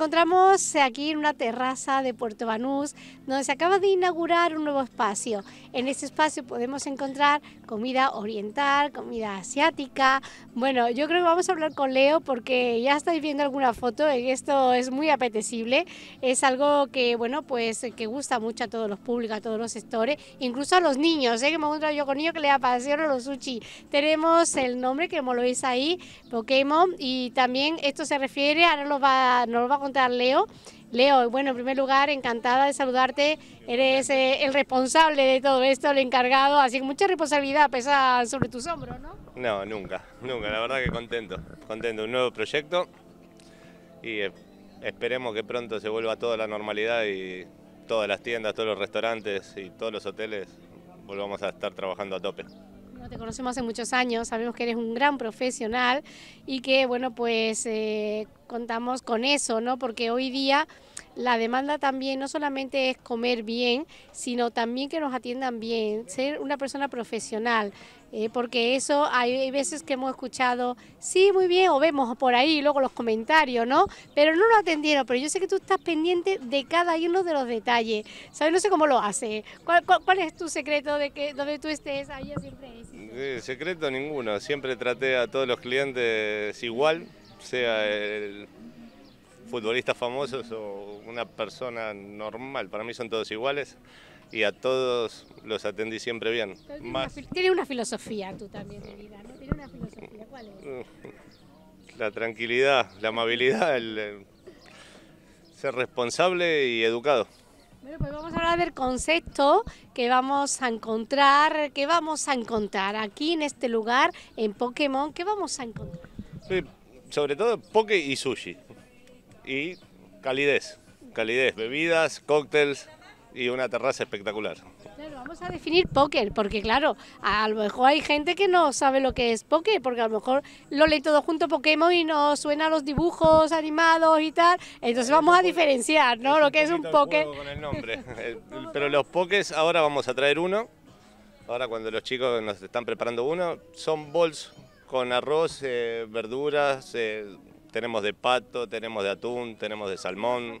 encontramos aquí en una terraza de Puerto Banús, donde se acaba de inaugurar un nuevo espacio. En este espacio podemos encontrar comida oriental, comida asiática. Bueno, yo creo que vamos a hablar con Leo porque ya estáis viendo alguna foto. Esto es muy apetecible. Es algo que, bueno, pues que gusta mucho a todos los públicos, a todos los sectores, incluso a los niños. ¿eh? Que me yo con niños que le apasionan los sushi. Tenemos el nombre que como lo veis ahí, Pokémon, y también esto se refiere, ahora nos va, nos lo va a Leo. Leo, bueno, en primer lugar, encantada de saludarte. Eres eh, el responsable de todo esto, el encargado, así que mucha responsabilidad pesa sobre tus hombros, ¿no? No, nunca, nunca, la verdad que contento. Contento, un nuevo proyecto y eh, esperemos que pronto se vuelva toda la normalidad y todas las tiendas, todos los restaurantes y todos los hoteles volvamos a estar trabajando a tope te conocemos hace muchos años, sabemos que eres un gran profesional y que, bueno, pues eh, contamos con eso, ¿no? Porque hoy día la demanda también no solamente es comer bien, sino también que nos atiendan bien, ser una persona profesional, eh, porque eso hay, veces que hemos escuchado, sí, muy bien, o vemos por ahí luego los comentarios, ¿no? Pero no lo atendieron, pero yo sé que tú estás pendiente de cada uno de los detalles, ¿sabes? No sé cómo lo hace ¿Cuál, es tu secreto de que donde tú estés, ahí siempre es? Eh, secreto ninguno, siempre traté a todos los clientes igual, sea el futbolista famosos o una persona normal, para mí son todos iguales y a todos los atendí siempre bien. Tiene, una, filosofía tú también de vida, ¿no? Tiene una filosofía, ¿cuál es? Mm. La tranquilidad, la amabilidad, el, eh, ser responsable y educado. Bueno, pues vamos a hablar del concepto que vamos a encontrar, que vamos a encontrar aquí en este lugar, en Pokémon, ¿qué vamos a encontrar? sobre todo poke y sushi. Y calidez calidez, bebidas, cócteles y una terraza espectacular. vamos a definir póker, porque claro, a lo mejor hay gente que no sabe lo que es póker, porque a lo mejor lo lee todo junto Pokémon y nos suena los dibujos animados y tal, entonces vamos a diferenciar, ¿no? lo que es un póker. Con el nombre. Eh, pero los pokés ahora vamos a traer uno, ahora cuando los chicos nos están preparando uno, son bols con arroz, eh, verduras, eh, tenemos de pato, tenemos de atún, tenemos de salmón.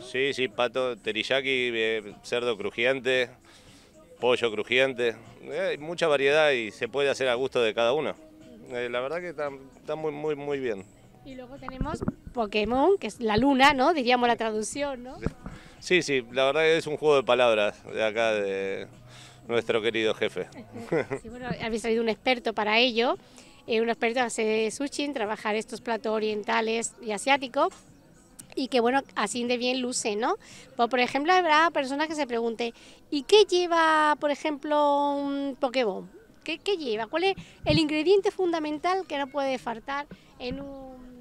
Sí, sí, pato, teriyaki, eh, cerdo crujiente, pollo crujiente. Eh, hay mucha variedad y se puede hacer a gusto de cada uno. Eh, la verdad que está, muy, muy, muy bien. Y luego tenemos Pokémon, que es la luna, ¿no? Diríamos la traducción, ¿no? Sí, sí, la verdad que es un juego de palabras de acá de nuestro querido jefe. bueno, habéis salido un experto para ello eh, peritos hace en sushi, trabajar estos platos orientales y asiáticos y que bueno, así de bien luce, ¿no? Pues, por ejemplo, habrá personas que se pregunten, ¿y qué lleva, por ejemplo, un Pokémon? ¿Qué, ¿Qué, lleva? ¿Cuál es el ingrediente fundamental que no puede faltar en un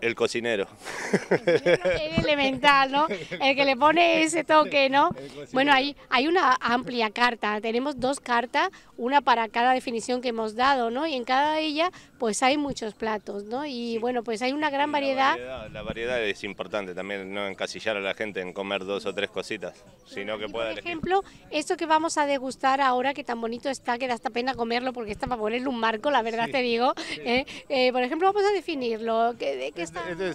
el, cocinero. El elemental, ¿no? El que le pone ese toque, ¿no? Bueno, hay, hay una amplia carta. Tenemos dos cartas, una para cada definición que hemos dado, ¿no? Y en cada ella ellas pues hay muchos platos, ¿no? Y bueno, pues hay una gran variedad. La, variedad. es importante también, no encasillar a la gente en comer dos o tres cositas, sino que y Por ejemplo, esto que vamos a degustar ahora, que tan bonito está, que da hasta pena comerlo porque está para ponerle un marco, la verdad te digo. ¿eh? Eh, por ejemplo, vamos a definirlo. ¿Qué,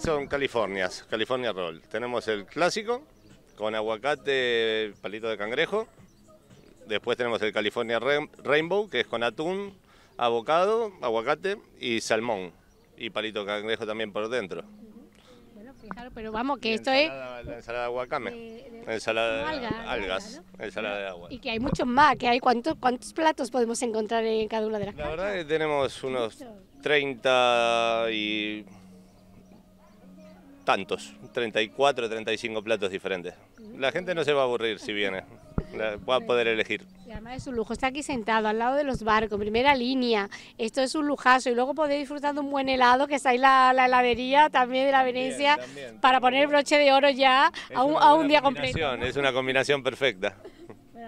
son Californias, California Roll. Tenemos el clásico con aguacate, palito de cangrejo. Después tenemos el California Rainbow, que es con atún, abocado, aguacate y salmón. Y palito cangrejo también por dentro. Bueno, fijaros, pero vamos, que esto es... La ensalada de aguacame, ensalada de algas, ensalada de agua. Y que hay muchos más, que hay cuántos, cuántos platos podemos encontrar en cada una de las La verdad es que tenemos unos 30 y tantos, 34, 35 platos diferentes. La gente no se va a aburrir si viene voy a poder elegir. Y además es un lujo, está aquí sentado al lado de los barcos, primera línea, esto es un lujazo y luego podéis disfrutar de un buen helado que está ahí la, heladería también de la Venecia para poner broche de oro ya a un, día completo. Es una combinación perfecta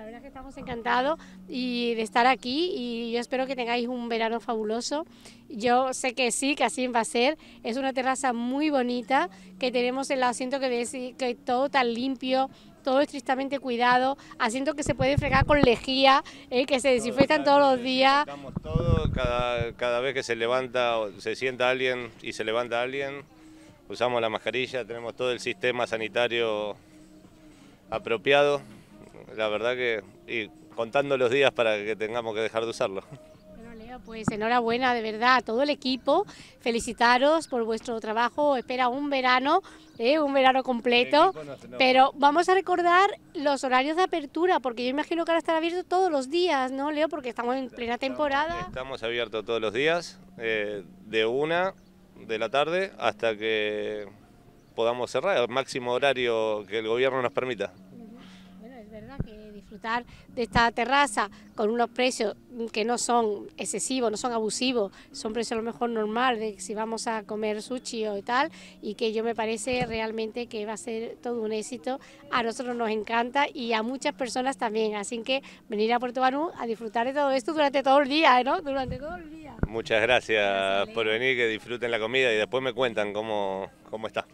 la verdad es que estamos encantados y de estar aquí y yo espero que tengáis un verano fabuloso. Yo sé que sí, que así va a ser. Es una terraza muy bonita que tenemos el asiento que, es que todo tan limpio, todo estrictamente cuidado, asiento que se puede fregar con lejía, eh, que se desinfectan todos los días. Todo, cada, cada vez que se levanta, o se sienta alguien y se levanta alguien, usamos la mascarilla, tenemos todo el sistema sanitario apropiado la verdad que y contando los días para que tengamos que dejar de usarlo. Bueno, Leo, pues enhorabuena de verdad a todo el equipo, felicitaros por vuestro trabajo, espera un verano, ¿eh? un verano completo, pero vamos a recordar los horarios de apertura, porque yo imagino que ahora estará abierto todos los días, ¿no, Leo? Porque estamos en plena temporada. Estamos, abiertos todos los días, eh, de una de la tarde hasta que podamos cerrar, el máximo horario que el gobierno nos permita de esta terraza con unos precios que no son excesivos, no son abusivos, son precios a lo mejor normal de si vamos a comer sushi o tal, y que yo me parece realmente que va a ser todo un éxito. A nosotros nos encanta y a muchas personas también, así que venir a Puerto Banú a disfrutar de todo esto durante todo el día, ¿no? Durante todo el día. Muchas gracias, por venir, que disfruten la comida y después me cuentan cómo, cómo está.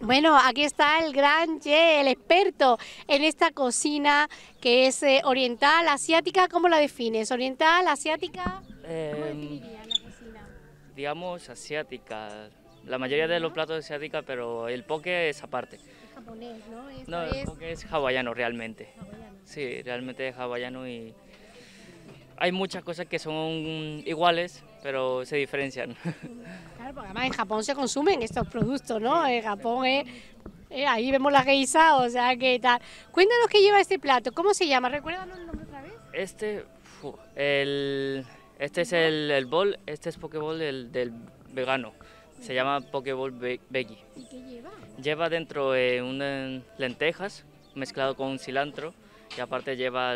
Bueno, aquí está el gran Je, el experto en esta cocina que es eh, oriental, asiática. ¿Cómo la defines? ¿Oriental, asiática? Em, digamos asiática. La mayoría de los platos asiática, pero el poke es aparte. Es japonés, ¿no? es. no, es... hawaiano realmente. Hawaiano. Sí, realmente es hawaiano y hay muchas cosas que son iguales, pero se diferencian. porque además en Japón se consumen estos productos, ¿no? En eh, Japón es... Eh, eh, ahí vemos la geisa, o sea, ¿qué tal? Cuéntanos qué lleva este plato, ¿cómo se llama? Recuérdanos el nombre otra vez. Este, el, este es el, el bol, este es pokeball del, del vegano. Se llama Pokeball Veggie. ¿Y qué lleva? Lleva dentro lentejas mezclado con cilantro y aparte lleva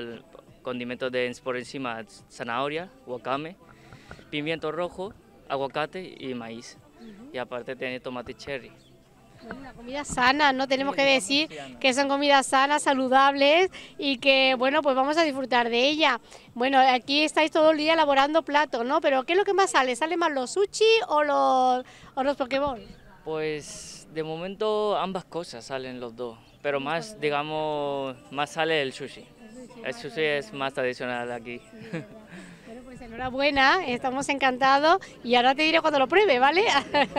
condimento de, por encima zanahoria, wakame, pimiento rojo aguacate y maíz. Y aparte tiene tomate cherry. una comida sana, ¿no? Tenemos que decir que son comidas sanas, saludables y que, bueno, pues vamos a disfrutar de ella. Bueno, aquí estáis todo el día elaborando platos, ¿no? Pero ¿qué es lo que más sale? ¿Sale más los sushi o los, o los Pues de momento ambas cosas salen los dos, pero más, digamos, más sale el sushi. El sushi es más tradicional aquí enhorabuena, estamos encantados y ahora te diré cuando lo pruebe, ¿vale?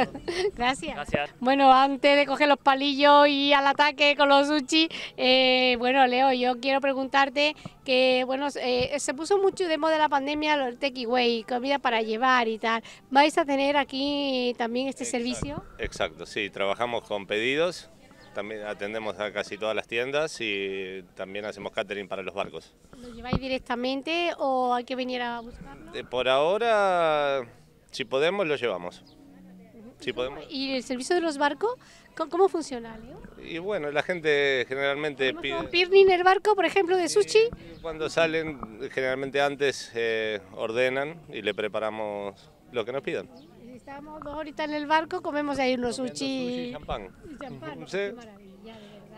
Gracias. Bueno, antes de coger los palillos y al ataque con los sushi, eh, bueno, Leo, yo quiero preguntarte que, bueno, eh, se puso mucho demo de la pandemia los takeaway, comida para llevar y tal. ¿Vais a tener aquí también este servicio? Exacto, sí, trabajamos con pedidos también atendemos a casi todas las tiendas y también hacemos catering para los barcos. ¿Lo lleváis directamente o hay que venir a buscarlo? Eh, por ahora, si podemos, lo llevamos. Si ¿Y el servicio de los barcos? ¿Cómo funciona, Leo? Y bueno, la gente generalmente pide... en el barco, por ejemplo, de sushi? cuando salen, generalmente antes eh, ordenan y le preparamos lo que nos pidan. Estamos ahorita en el barco, comemos ahí unos sushi, y champán. champán.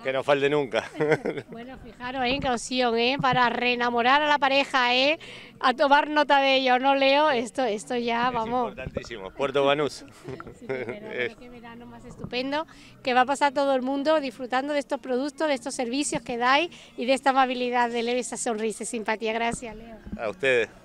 Que no falte nunca. bueno, fijaros, ¿eh? opción, ¿eh? Para reenamorar a la pareja, ¿eh? A tomar nota de ello, ¿no, Leo? Esto, esto ya, vamos. Importantísimo, Puerto Banús. sí, qué verano más estupendo, que va a pasar todo el mundo disfrutando de estos productos, de estos servicios que dais y de esta amabilidad de Leo, esa sonrisa simpatía. Gracias, Leo. A ustedes.